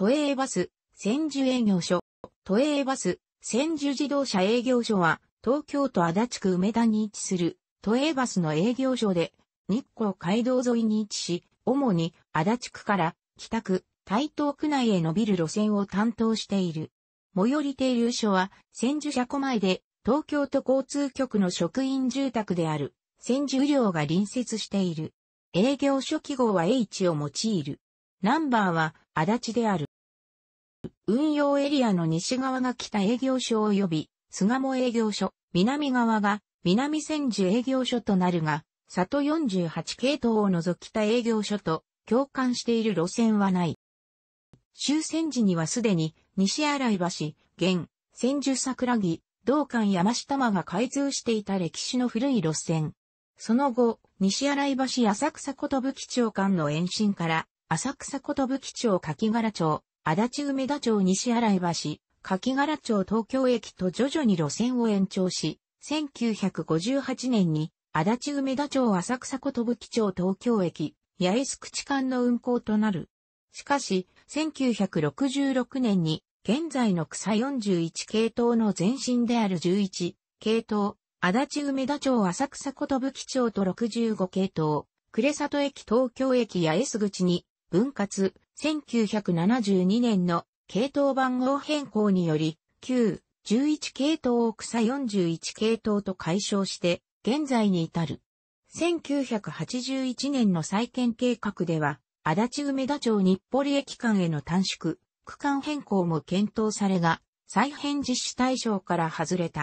都営バス、千住営業所、都営バス、千住自動車営業所は、東京都足立区梅田に位置する、都営バスの営業所で、日光街道沿いに位置し、主に足立区から北区、台東区内へ伸びる路線を担当している。最寄り停留所は、千住車庫前で、東京都交通局の職員住宅である、千住寮が隣接している。営業所記号は H を用いる。ナンバーは、足立である。運用エリアの西側が北営業所及び、菅も営業所、南側が南千住営業所となるが、里48系統を除き北営業所と共感している路線はない。終戦時にはすでに西新井橋、現、千住桜木、道館山下間が開通していた歴史の古い路線。その後、西新井橋浅草ことぶき町間の延伸から、浅草ことぶき町柿柄町、足立梅田町西新井橋、柿柄町東京駅と徐々に路線を延長し、1958年に足立梅田町浅草小ぶき町東京駅、八重洲口間の運行となる。しかし、1966年に現在の草41系統の前身である11系統、足立梅田町浅草小ぶき町と65系統、呉里駅東京駅八重洲口に分割、1972年の系統番号変更により、旧11系統を草41系統と解消して、現在に至る。1981年の再建計画では、足立梅田町日暮里駅間への短縮、区間変更も検討されが、再編実施対象から外れた。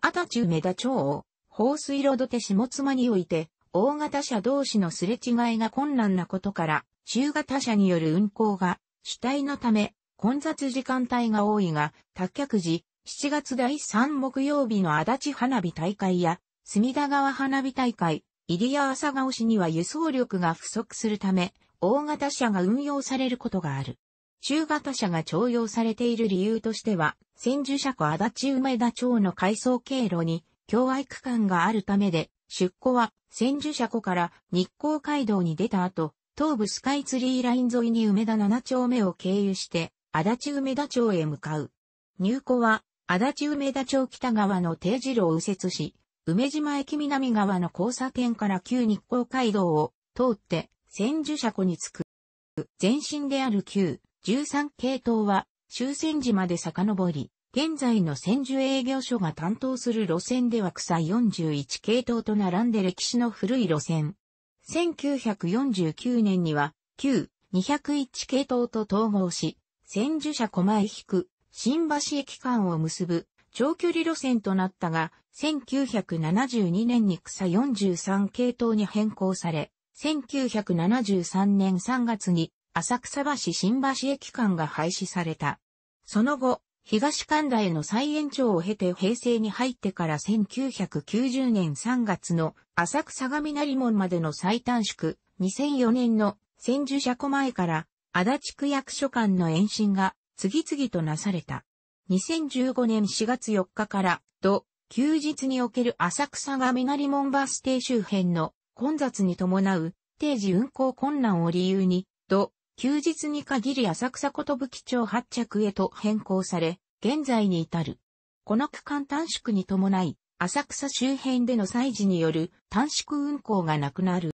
足立梅田町を、放水路土手下妻において、大型車同士のすれ違いが困難なことから、中型車による運行が主体のため、混雑時間帯が多いが、脱却時、7月第3木曜日の足立花火大会や、隅田川花火大会、入谷朝顔市には輸送力が不足するため、大型車が運用されることがある。中型車が徴用されている理由としては、千住車庫足立梅田町の改装経路に、境外区間があるためで、出庫は千住車庫から日光街道に出た後、東部スカイツリーライン沿いに梅田7丁目を経由して、足立梅田町へ向かう。入庫は、足立梅田町北側の定時路を右折し、梅島駅南側の交差点から旧日光街道を通って、千住車庫に着く。前身である旧13系統は終戦時まで遡り、現在の千住営業所が担当する路線では草41系統と並んで歴史の古い路線。1949年には、旧201系統と統合し、千住車小前引く、新橋駅間を結ぶ長距離路線となったが、1972年に草43系統に変更され、1973年3月に浅草橋新橋駅間が廃止された。その後、東神田への再延長を経て平成に入ってから1990年3月の浅草雷門までの再短縮、2004年の千住車庫前から足立区役所間の延伸が次々となされた。2015年4月4日からと、休日における浅草雷門バス停周辺の混雑に伴う定時運行困難を理由にと、休日に限り浅草ことぶき町発着へと変更され、現在に至る。この区間短縮に伴い、浅草周辺での祭事による短縮運行がなくなる。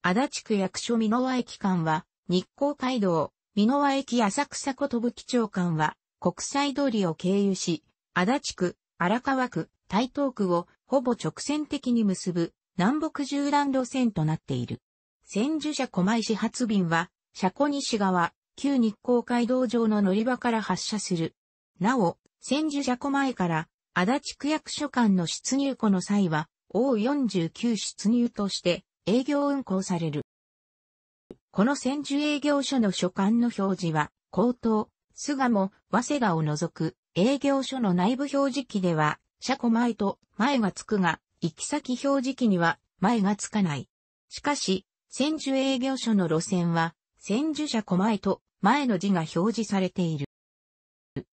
足立区役所美濃和駅間は、日光街道、美濃和駅浅草ことぶき町間は、国際通りを経由し、足立区、荒川区、台東区をほぼ直線的に結ぶ南北縦断路線となっている。千住車狛江始発便は車庫西側、旧日光街道上の乗り場から発車する。なお、千住車庫前から、足立区役所間の出入庫の際は、O49 出入として営業運行される。この千住営業所の所管の表示は、高等、菅も、早稲田を除く営業所の内部表示器では、車庫前と前がつくが、行き先表示器には前がつかない。しかし、千住営業所の路線は、千住車狛江と前の字が表示されている。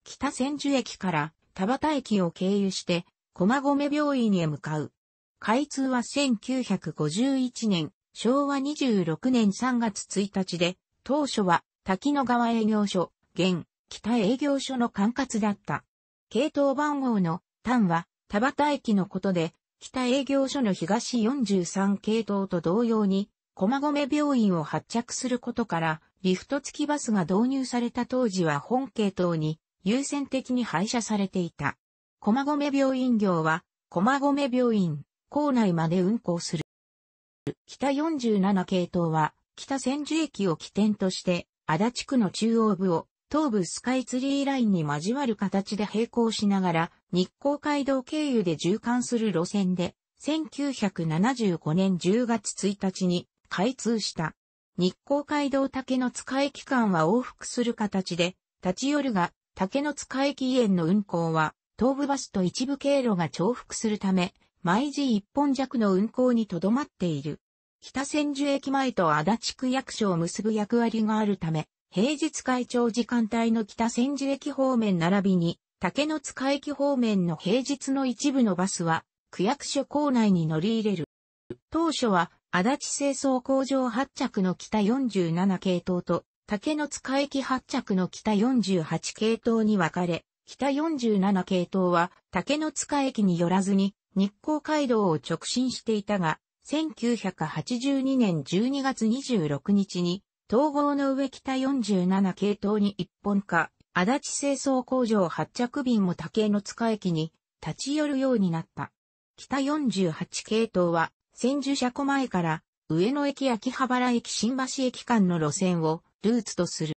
北千住駅から田端駅を経由して駒込病院へ向かう。開通は1951年、昭和26年3月1日で、当初は滝野川営業所、現、北営業所の管轄だった。系統番号の単は田端駅のことで、北営業所の東43系統と同様に、駒込病院を発着することから、リフト付きバスが導入された当時は本系統に優先的に廃車されていた。駒込病院業は、駒込病院、校内まで運行する。北47系統は、北千住駅を起点として、足立区の中央部を、東部スカイツリーラインに交わる形で並行しながら、日光街道経由で縦貫する路線で、1975年10月1日に開通した。日光街道竹の塚駅間は往復する形で、立ち寄るが、竹の塚駅園の運行は、東部バスと一部経路が重複するため、毎時一本弱の運行にとどまっている。北千住駅前と足立区役所を結ぶ役割があるため、平日会長時間帯の北千住駅方面並びに、竹の塚駅方面の平日の一部のバスは、区役所構内に乗り入れる。当初は、足立清掃工場発着の北47系統と、竹の塚駅発着の北48系統に分かれ、北47系統は竹の塚駅によらずに日光街道を直進していたが、1982年12月26日に統合の上北47系統に一本化、足立清掃工場発着便も竹の塚駅に立ち寄るようになった。北48系統は千住車庫前から上野駅秋葉原駅新橋駅間の路線をルーツとする。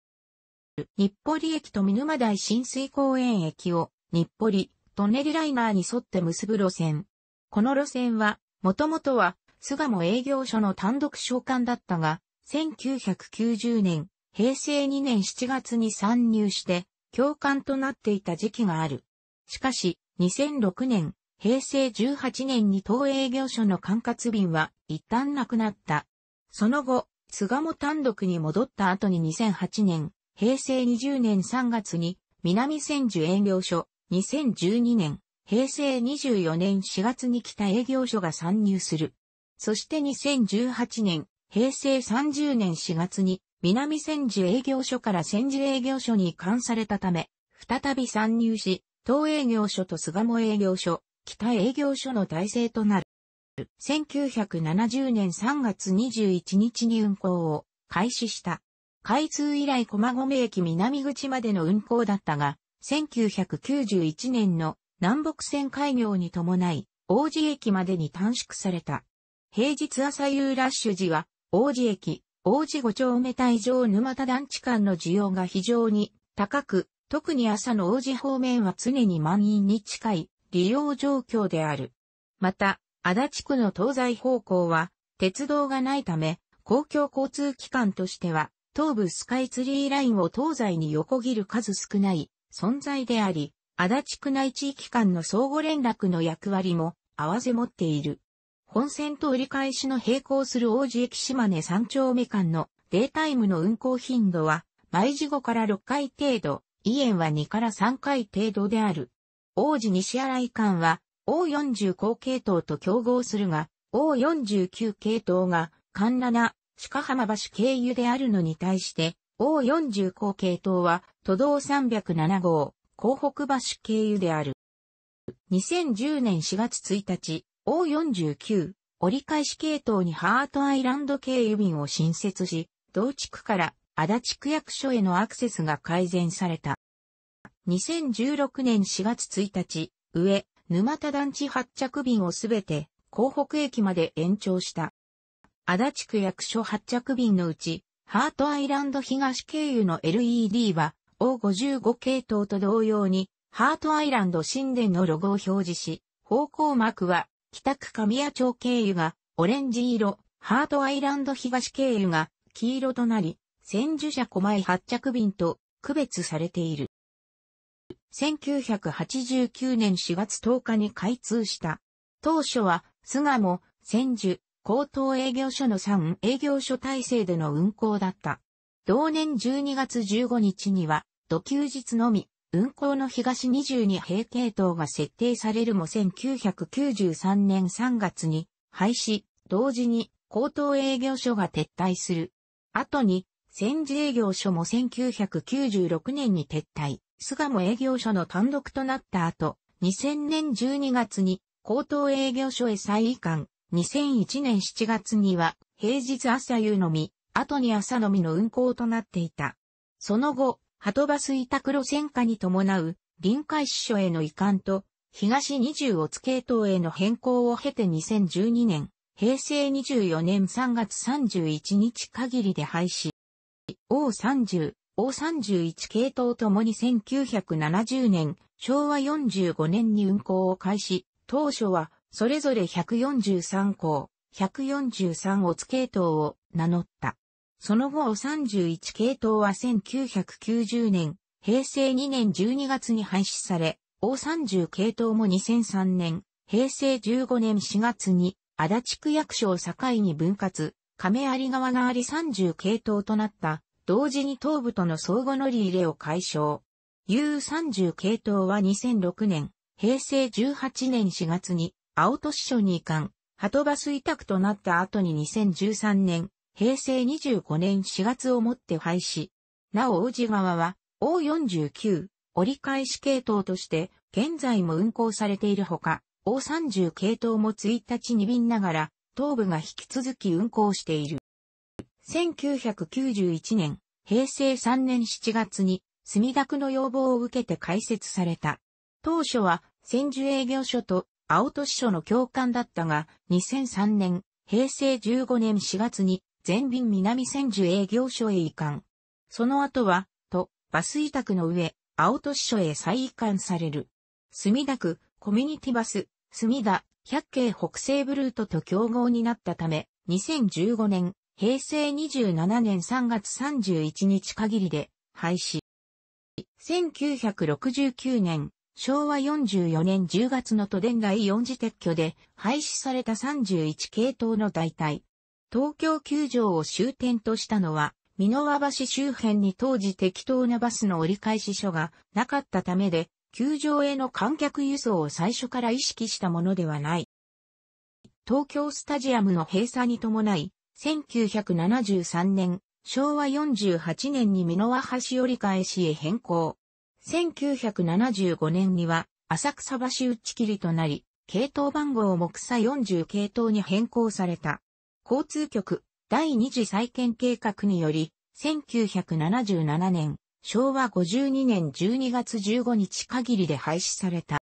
日暮里駅と見沼台浸水公園駅を日暮里トンネルライナーに沿って結ぶ路線。この路線は、もともとは菅野営業所の単独召喚だったが、1990年、平成2年7月に参入して、共感となっていた時期がある。しかし、2006年、平成18年に東営業所の管轄便は一旦なくなった。その後、菅も単独に戻った後に2008年、平成20年3月に南千住営業所、2012年、平成24年4月に北営業所が参入する。そして2018年、平成30年4月に南千住営業所から千住営業所に移管されたため、再び参入し、東営業所と菅も営業所、北営業所の体制となる。1970年3月21日に運行を開始した。開通以来駒込駅南口までの運行だったが、1991年の南北線開業に伴い、王子駅までに短縮された。平日朝夕ラッシュ時は、王子駅、王子五丁目帯上沼田団地間の需要が非常に高く、特に朝の王子方面は常に満員に近い利用状況である。また、足立区の東西方向は、鉄道がないため、公共交通機関としては、東部スカイツリーラインを東西に横切る数少ない存在であり、足立区内地域間の相互連絡の役割も合わせ持っている。本線と折り返しの並行する王子駅島根3丁目間のデータイムの運行頻度は、毎時後から6回程度、以園は2から3回程度である。王子西新井間は、O40 高系統と競合するが、O49 系統が、環7、鹿浜橋経由であるのに対して、O40 高系統は、都道307号、港北橋経由である。2010年4月1日、O49、折り返し系統にハートアイランド経由便を新設し、同地区から足立区役所へのアクセスが改善された。2016年4月1日、上、沼田団地発着便をすべて、港北駅まで延長した。足立区役所発着便のうち、ハートアイランド東経由の LED は、O55 系統と同様に、ハートアイランド神殿のロゴを表示し、方向幕は、北区神谷町経由が、オレンジ色、ハートアイランド東経由が、黄色となり、千住者狛江発着便と区別されている。1989年4月10日に開通した。当初は、巣鴨、千住、高等営業所の3営業所体制での運行だった。同年12月15日には、土休日のみ、運行の東22平系統が設定されるも1993年3月に廃止、同時に高等営業所が撤退する。後に戦時営業所も1996年に撤退、菅も営業所の単独となった後、2000年12月に高等営業所へ再移管、2001年7月には平日朝夕のみ、後に朝のみの運行となっていた。その後、鳩バス委託路線化に伴う臨海支所への移管と、東20を付系統への変更を経て2012年、平成24年3月31日限りで廃止。O30、O31 系統ともに1970年、昭和45年に運行を開始、当初はそれぞれ143校、143オツ系統を名乗った。その後 O31 系統は1990年、平成2年12月に廃止され、O30 系統も2003年、平成15年4月に足立区役所を境に分割、亀有川があり30系統となった、同時に東部との相互乗り入れを解消。U30 系統は2006年、平成18年4月に、青都市署に移管、鳩バス委託となった後に2013年、平成25年4月をもって廃止。なお、王子川は、O49、折り返し系統として、現在も運行されているほか、O30 系統も1日に便ながら、東部が引き続き運行している。1991年、平成3年7月に墨田区の要望を受けて開設された。当初は千住営業所と青戸支所の共管だったが、2003年、平成15年4月に全便南千住営業所へ移管。その後は、と、バス委託の上、青戸支所へ再移管される。墨田区コミュニティバス隅田、百景北西ブルートと競合になったため、2015年、平成27年3月31日限りで廃止。1969年、昭和44年10月の都電第4次撤去で廃止された31系統の代替。東京球場を終点としたのは、美濃和橋周辺に当時適当なバスの折り返し所がなかったためで、球場への観客輸送を最初から意識したものではない。東京スタジアムの閉鎖に伴い、1973年、昭和48年に美濃輪橋折り返しへ変更。1975年には浅草橋打ち切りとなり、系統番号を木差40系統に変更された。交通局第二次再建計画により、1977年、昭和52年12月15日限りで廃止された。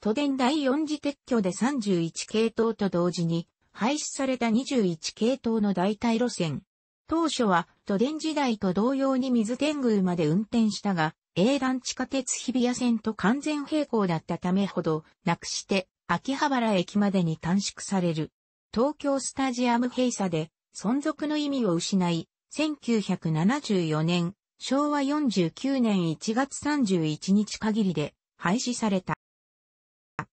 都電第4次撤去で31系統と同時に廃止された21系統の代替路線。当初は都電時代と同様に水天宮まで運転したが、営団地下鉄日比谷線と完全並行だったためほどなくして秋葉原駅までに短縮される。東京スタジアム閉鎖で存続の意味を失い、1974年昭和49年1月31日限りで廃止された。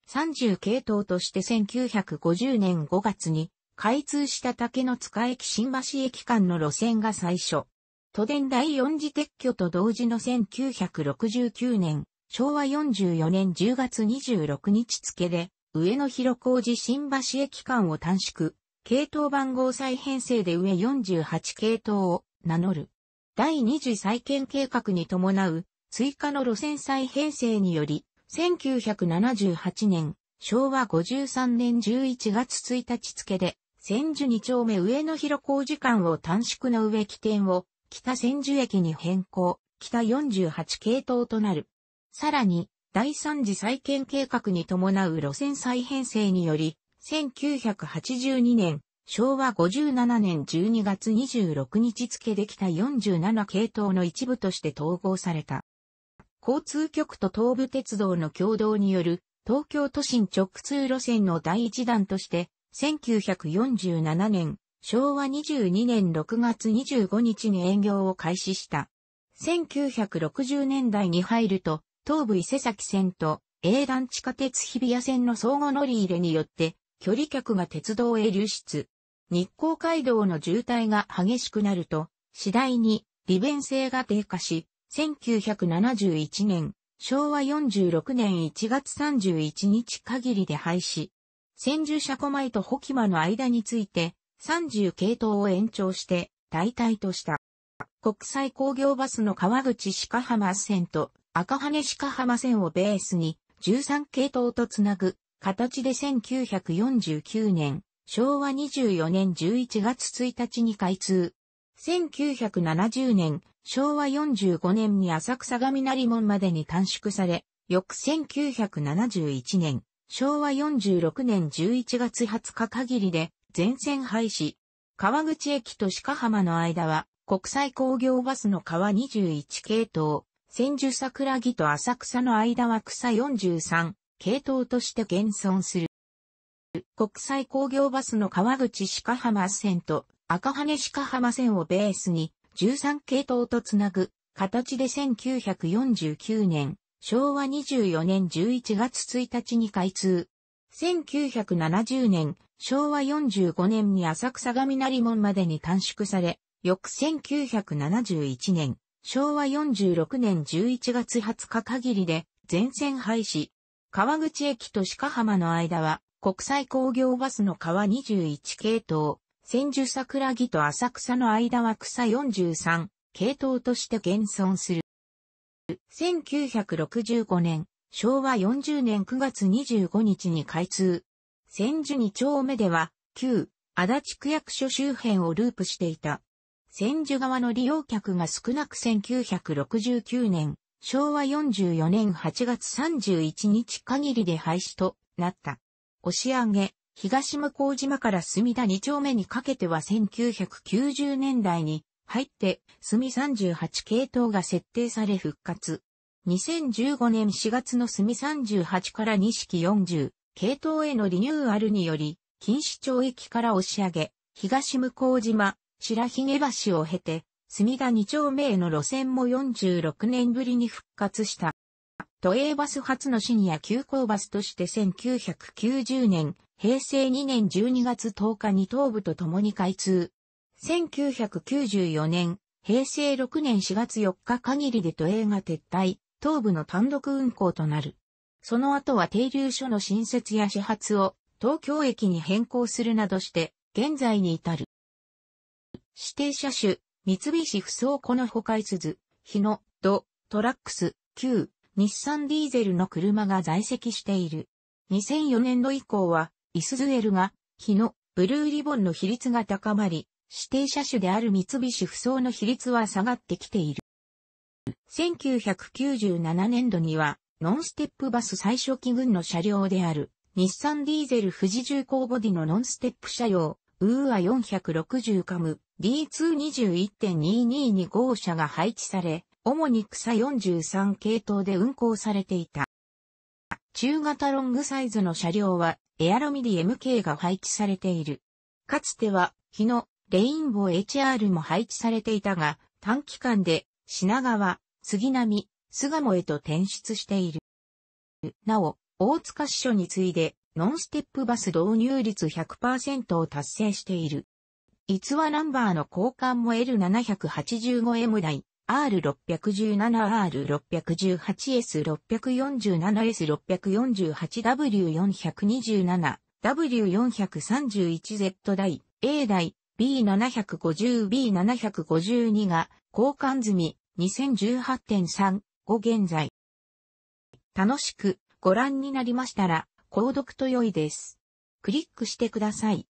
30系統として1950年5月に開通した竹の塚駅新橋駅間の路線が最初。都電第4次撤去と同時の1969年、昭和44年10月26日付で、上野広小路新橋駅間を短縮、系統番号再編成で上48系統を名乗る。第二次再建計画に伴う追加の路線再編成により、1978年、昭和53年11月1日付で、千住2丁目上野広工時間を短縮の上起点を北千住駅に変更、北48系統となる。さらに、第三次再建計画に伴う路線再編成により、1982年昭和57年12月26日付できた47系統の一部として統合された。交通局と東武鉄道の共同による東京都心直通路線の第一弾として、1947年、昭和22年6月25日に営業を開始した。1960年代に入ると、東武伊勢崎線と A 段地下鉄日比谷線の相互乗り入れによって、距離客が鉄道へ流出。日光街道の渋滞が激しくなると、次第に利便性が低下し、1971年、昭和46年1月31日限りで廃止。千住車庫前と保木間の間について、30系統を延長して、代替とした。国際工業バスの川口鹿浜線と赤羽鹿浜線をベースに13系統とつなぐ形で1949年昭和24年11月1日に開通。1970年、昭和45年に浅草雷門までに短縮され、翌1971年、昭和46年11月20日限りで全線廃止。川口駅と鹿浜の間は国際工業バスの川21系統、千住桜木と浅草の間は草43系統として現存する。国際工業バスの川口鹿浜線と赤羽鹿浜線をベースに13系統とつなぐ形で1949年、昭和24年11月1日に開通。1970年、昭和45年に浅草雷門までに短縮され、翌1971年、昭和46年11月20日限りで全線廃止。川口駅と鹿浜の間は国際工業バスの川21系統、千住桜木と浅草の間は草43系統として現存する。1965年、昭和40年9月25日に開通。千住2丁目では、旧、足立区役所周辺をループしていた。千住側の利用客が少なく1969年、昭和44年8月31日限りで廃止となった。押上、東向島から墨田2丁目にかけては1990年代に入って墨38系統が設定され復活。2015年4月の墨38から式40系統へのリニューアルにより、近糸町駅から押し上げ、東向島、白髭橋を経て、墨田2丁目への路線も46年ぶりに復活した。都営バス初のシニア急行バスとして1990年、平成2年12月10日に東部と共に開通。1994年、平成6年4月4日限りで都営が撤退、東部の単独運行となる。その後は停留所の新設や始発を東京駅に変更するなどして、現在に至る。指定車種、三菱不走このほかいつず、日野、ド、トラックス、旧、日産ディーゼルの車が在籍している。2004年度以降は、イスズエルが、日のブルーリボンの比率が高まり、指定車種である三菱不走の比率は下がってきている。1997年度には、ノンステップバス最初期群の車両である、日産ディーゼル富士重工ボディのノンステップ車用、ウーア460カム D221.222 号車が配置され、主に草43系統で運行されていた。中型ロングサイズの車両はエアロミディ MK が配置されている。かつては、日野、レインボー HR も配置されていたが、短期間で品川、杉並、巣鴨へと転出している。なお、大塚支所に次いで、ノンステップバス導入率100%を達成している。逸話ナンバーの交換も L785M 台、R617R618S647S648W427 W431Z 台 A 台 B750B752 が交換済み2018.35現在。楽しくご覧になりましたら購読と良いです。クリックしてください。